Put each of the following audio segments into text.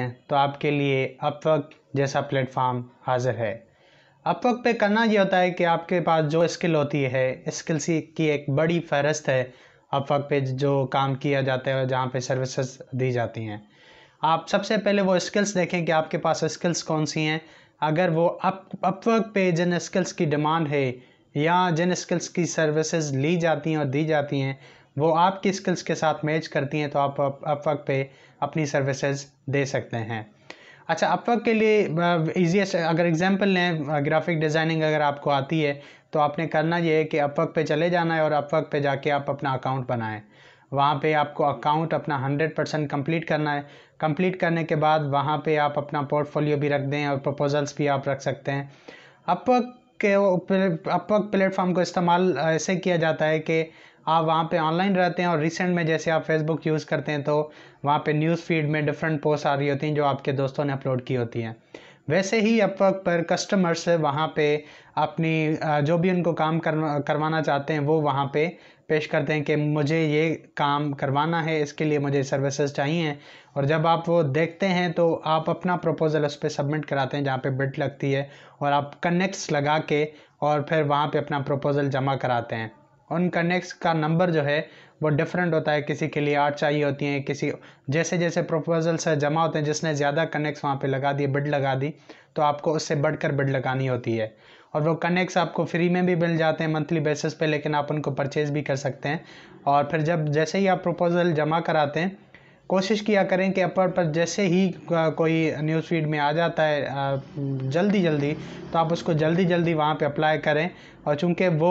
हैं तो आपके लिए अपवर्क जैसा प्लेटफॉर्म हाजिर है अपवर्क पे करना ये होता है कि आपके पास जो स्किल होती है स्किल्स की एक बड़ी फहरस्त है अपवर्क पे जो काम किया जाता है और जहाँ पे सर्विसेज दी जाती हैं आप सबसे पहले वो स्किल्स देखें कि आपके पास स्किल्स कौन सी हैं अगर वो अप अपवर्क पे जिन स्किल्स की डिमांड है या जिन स्किल्स की सर्विसेज ली जाती हैं और दी जाती हैं वो आपकी स्किल्स के साथ मैच करती हैं तो आप अपवर्क पे अपनी सर्विसेज दे सकते हैं अच्छा अपवर्क के लिए ईजीएस्ट अगर एग्जांपल लें ग्राफिक डिज़ाइनिंग अगर आपको आती है तो आपने करना ये है कि अपवर्क पे चले जाना है और अपवर्क पे जाके आप अपना अकाउंट बनाएं वहाँ पे आपको अकाउंट अपना हंड्रेड परसेंट कम्प्लीट करना है कंप्लीट करने के बाद वहाँ पे आप अपना पोर्टफोलियो भी रख दें और प्रपोजल्स भी आप रख सकते हैं अपवर्क के अपवर्क प्लेटफॉर्म को इस्तेमाल ऐसे किया जाता है कि आप वहाँ पे ऑनलाइन रहते हैं और रिसेंट में जैसे आप फेसबुक यूज़ करते हैं तो वहाँ पे न्यूज़ फीड में डिफरेंट पोस्ट आ रही होती हैं जो आपके दोस्तों ने अपलोड की होती हैं वैसे ही अपवर्क पर कस्टमर्स है वहाँ पे अपनी जो भी उनको काम करवाना चाहते हैं वो वहाँ पे पेश करते हैं कि मुझे ये काम करवाना है इसके लिए मुझे सर्विसेज चाहिए और जब आप वो देखते हैं तो आप अपना प्रपोज़ल उस पर सबमिट कराते हैं जहाँ पे बिट लगती है और आप कनेक्ट्स लगा के और फिर वहाँ पे अपना प्रपोज़ल जमा कराते हैं उन कनेक्ट्स का नंबर जो है वो डिफरेंट होता है किसी के लिए आठ चाहिए होती हैं किसी जैसे जैसे प्रपोजल्स है जमा होते हैं जिसने ज़्यादा कनेक्ट्स वहाँ पे लगा दिए बिड लगा दी तो आपको उससे बढ़कर बिड लगानी होती है और वो कनेक्ट्स आपको फ्री में भी मिल जाते हैं मंथली बेसिस पे लेकिन आप उनको परचेज़ भी कर सकते हैं और फिर जब जैसे ही आप प्रपोज़ल जमा कराते हैं कोशिश किया करें कि अपर पर जैसे ही कोई न्यूज़ फीड में आ जाता है जल्दी जल्दी तो आप उसको जल्दी जल्दी वहाँ पे अप्लाई करें और चूँकि वो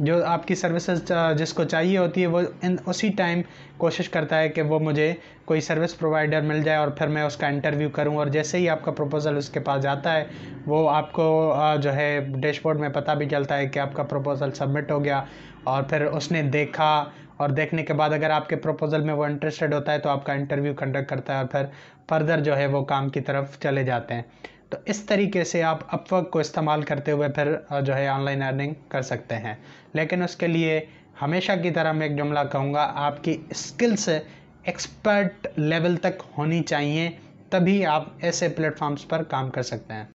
जो आपकी सर्विसेज जिसको चाहिए होती है वो इन उसी टाइम कोशिश करता है कि वो मुझे कोई सर्विस प्रोवाइडर मिल जाए और फिर मैं उसका इंटरव्यू करूं और जैसे ही आपका प्रपोज़ल उसके पास जाता है वो आपको जो है डैशबोर्ड में पता भी चलता है कि आपका प्रपोज़ल सबमिट हो गया और फिर उसने देखा और देखने के बाद अगर आपके प्रपोजल में वो इंटरेस्टेड होता है तो आपका इंटरव्यू कंडक्ट करता है और फिर फर्दर जो है वो काम की तरफ चले जाते हैं तो इस तरीके से आप अपवर्क को इस्तेमाल करते हुए फिर जो है ऑनलाइन अर्निंग कर सकते हैं लेकिन उसके लिए हमेशा की तरह मैं एक जुमला कहूँगा आपकी स्किल्स एक्सपर्ट लेवल तक होनी चाहिए तभी आप ऐसे प्लेटफॉर्म्स पर काम कर सकते हैं